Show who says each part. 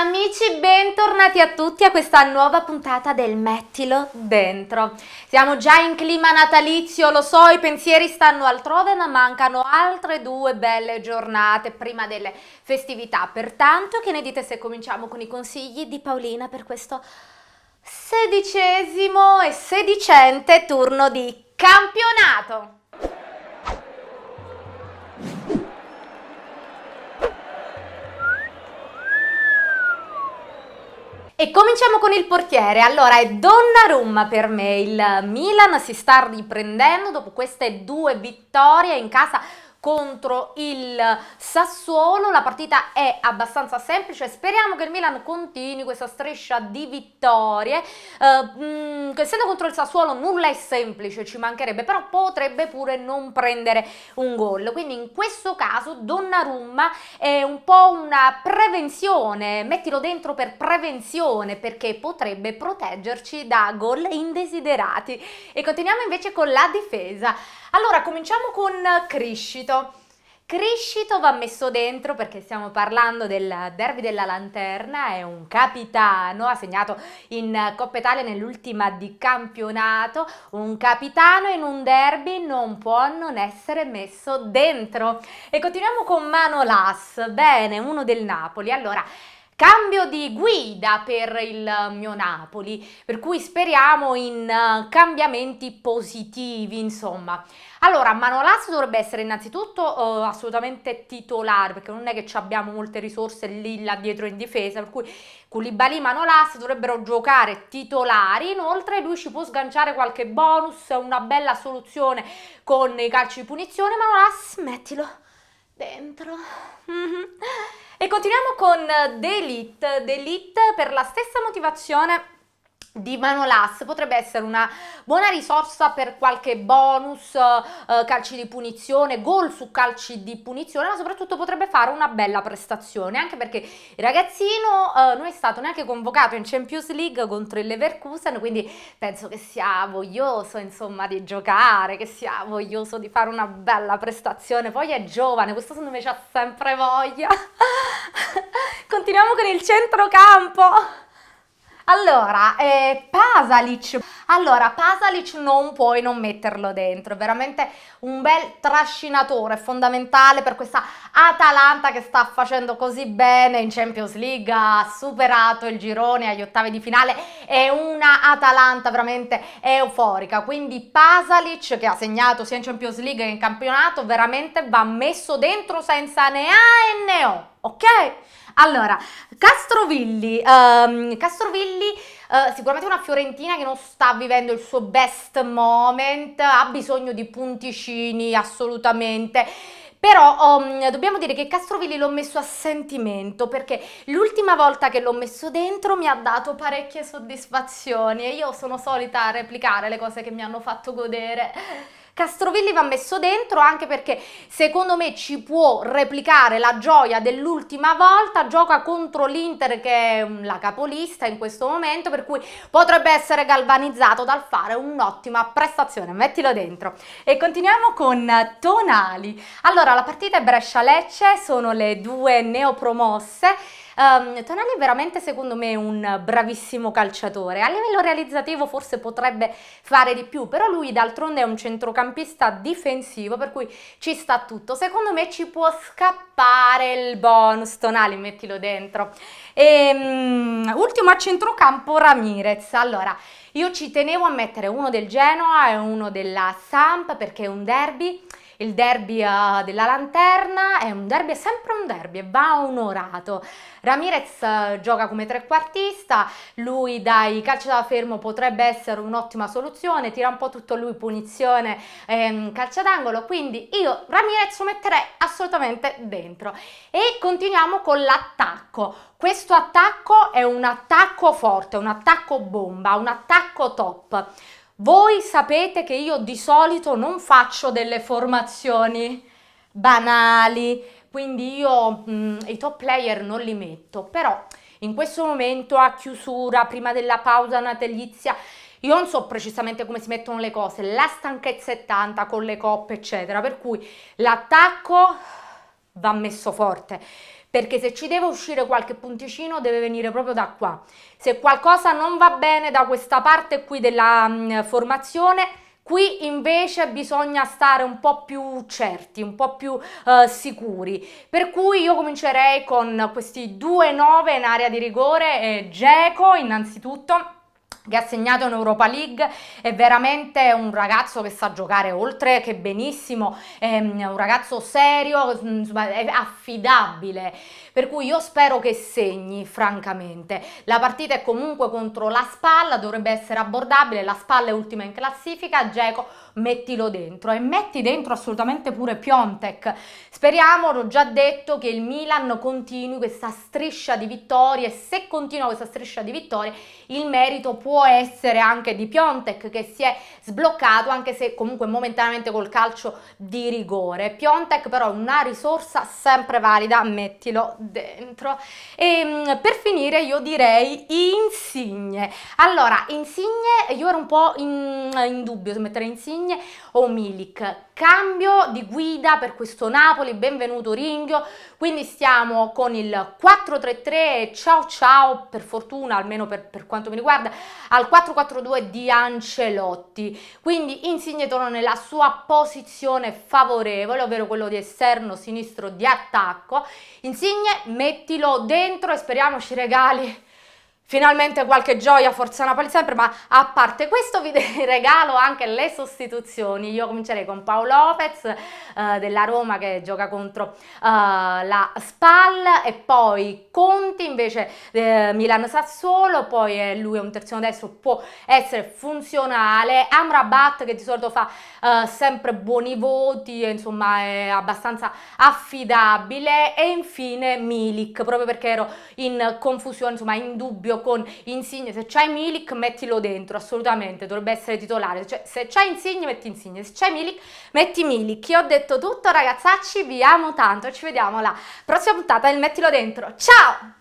Speaker 1: Amici, bentornati a tutti a questa nuova puntata del Mettilo Dentro. Siamo già in clima natalizio, lo so, i pensieri stanno altrove, ma mancano altre due belle giornate prima delle festività. Pertanto, che ne dite se cominciamo con i consigli di Paolina per questo sedicesimo e sedicente turno di campionato? E cominciamo con il portiere. Allora, è Donnarumma per me. Il Milan si sta riprendendo dopo queste due vittorie in casa contro il Sassuolo, la partita è abbastanza semplice, speriamo che il Milan continui questa striscia di vittorie, uh, eh, mh, mm, essendo contro il Sassuolo nulla è semplice, ci mancherebbe, però potrebbe pure non prendere un gol, quindi in questo caso Donnarumma è un po' una prevenzione, mettilo dentro per prevenzione perché potrebbe proteggerci da gol indesiderati e continuiamo invece con la difesa. Allora cominciamo con crescita crescito. Crescito va messo dentro perché stiamo parlando del derby della lanterna, è un capitano, ha segnato in Coppa Italia nell'ultima di campionato, un capitano in un derby non può non essere messo dentro. E continuiamo con Manolas, bene, uno del Napoli. Allora, cambio di guida per il mio Napoli, per cui speriamo in cambiamenti positivi, insomma. Allora, Manolas dovrebbe essere innanzitutto uh, assolutamente titolare, perché non è che abbiamo molte risorse lì là dietro in difesa, per cui Koulibaly e Manolas dovrebbero giocare titolari, inoltre lui ci può sganciare qualche bonus, una bella soluzione con i calci di punizione, Manolas mettilo dentro. Mhm. E continuiamo con Delete, Delete per la stessa motivazione di Manolas potrebbe essere una buona risorsa per qualche bonus, eh, calci di punizione, gol su calci di punizione, ma soprattutto potrebbe fare una bella prestazione, anche perché il ragazzino eh, non è stato neanche convocato in Champions League contro il Leverkusen, quindi penso che sia voglioso insomma di giocare, che sia voglioso di fare una bella prestazione, poi è giovane, questo secondo me c'ha sempre voglia. Continuiamo con il centrocampo. Allora, eh, Pasalic. Allora, Pasalic non puoi non metterlo dentro, è veramente un bel trascinatore fondamentale per questa Atalanta che sta facendo così bene in Champions League, ha superato il girone agli ottavi di finale, è una Atalanta veramente euforica, quindi Pasalic che ha segnato sia in Champions League che in campionato veramente va messo dentro senza né A e ne O, ok? Allora, Castrovilli, um, Castrovilli uh, sicuramente una fiorentina che non sta vivendo il suo best moment, ha bisogno di punticini assolutamente. Però um, dobbiamo dire che Castrovilli l'ho messo a sentimento perché l'ultima volta che l'ho messo dentro mi ha dato parecchie soddisfazioni e io sono solita a replicare le cose che mi hanno fatto godere. Castrovilli va messo dentro anche perché secondo me ci può replicare la gioia dell'ultima volta, gioca contro l'Inter che è mm, la capolista in questo momento, per cui potrebbe essere galvanizzato dal fare un'ottima prestazione, mettilo dentro. E continuiamo con Tonali. Allora, la partita è Brescia-Lecce, sono le due neopromosse, Um, Tonali è veramente secondo me un bravissimo calciatore, a livello realizzativo forse potrebbe fare di più, però lui d'altronde è un centrocampista difensivo per cui ci sta tutto, secondo me ci può scappare il bonus Tonali, mettilo dentro. E, um, ultimo a centrocampo Ramirez, allora io ci tenevo a mettere uno del Genoa e uno della Samp perché è un derby il derby eh, della lanterna, è un derby, è sempre un derby e va onorato. Ramirez eh, gioca come trequartista, lui dai calci da fermo potrebbe essere un'ottima soluzione, tira un po' tutto lui, punizione, ehm, calcio d'angolo, quindi io Ramirez lo metterei assolutamente dentro. E continuiamo con l'attacco. Questo attacco è un attacco forte, un attacco bomba, un attacco top. Voi sapete che io di solito non faccio delle formazioni banali, quindi io mh, mm, i top player non li metto, però in questo momento a chiusura, prima della pausa natalizia, io non so precisamente come si mettono le cose, la stanchezza è tanta con le coppe, eccetera, per cui l'attacco va messo forte perché se ci deve uscire qualche punticino deve venire proprio da qua. Se qualcosa non va bene da questa parte qui della mh, mm, formazione, Qui invece bisogna stare un po' più certi, un po' più eh, sicuri, per cui io comincerei con questi 2-9 in area di rigore, Geco innanzitutto, che ha segnato in Europa League, è veramente un ragazzo che sa giocare oltre che benissimo, è mm, un ragazzo serio, mm, è affidabile, per cui io spero che segni francamente. La partita è comunque contro la Spalla, dovrebbe essere abbordabile, la Spalla è ultima in classifica, Geco mettilo dentro e metti dentro assolutamente pure Piontek. Speriamo, l'ho già detto, che il Milan continui questa striscia di vittorie e se continua questa striscia di vittorie il merito può essere anche di Piontek che si è sbloccato anche se comunque momentaneamente col calcio di rigore. Piontek però è una risorsa sempre valida, mettilo dentro. E ehm, per finire io direi Insigne. Allora, Insigne, io ero un po' in, in dubbio se mettere Insigne Insigne o Milik. Cambio di guida per questo Napoli, benvenuto Ringhio, quindi stiamo con il 4-3-3, ciao ciao, per fortuna, almeno per, per quanto mi riguarda, al 4-4-2 di Ancelotti. Quindi Insigne torna nella sua posizione favorevole, ovvero quello di esterno sinistro di attacco. Insigne mettilo dentro e speriamo ci regali Finalmente qualche gioia, forza Napoli sempre, ma a parte questo vi regalo anche le sostituzioni. Io comincerei con Paolo Lopez eh, della Roma che gioca contro eh, la Spal e poi Conti invece eh, Milano-Sassuolo, poi eh, lui è un terzino destro, può essere funzionale. Amrabat che di solito fa eh, sempre buoni voti, eh, insomma è abbastanza affidabile e infine Milik proprio perché ero in confusione, insomma in dubbio con Insigne, se c'hai Milik mettilo dentro, assolutamente, dovrebbe essere titolare, cioè, se c'hai Insigne metti Insigne, se c'hai Milik metti Milik. Io ho detto tutto ragazzacci, vi amo tanto, ci vediamo alla prossima puntata del Mettilo Dentro, ciao!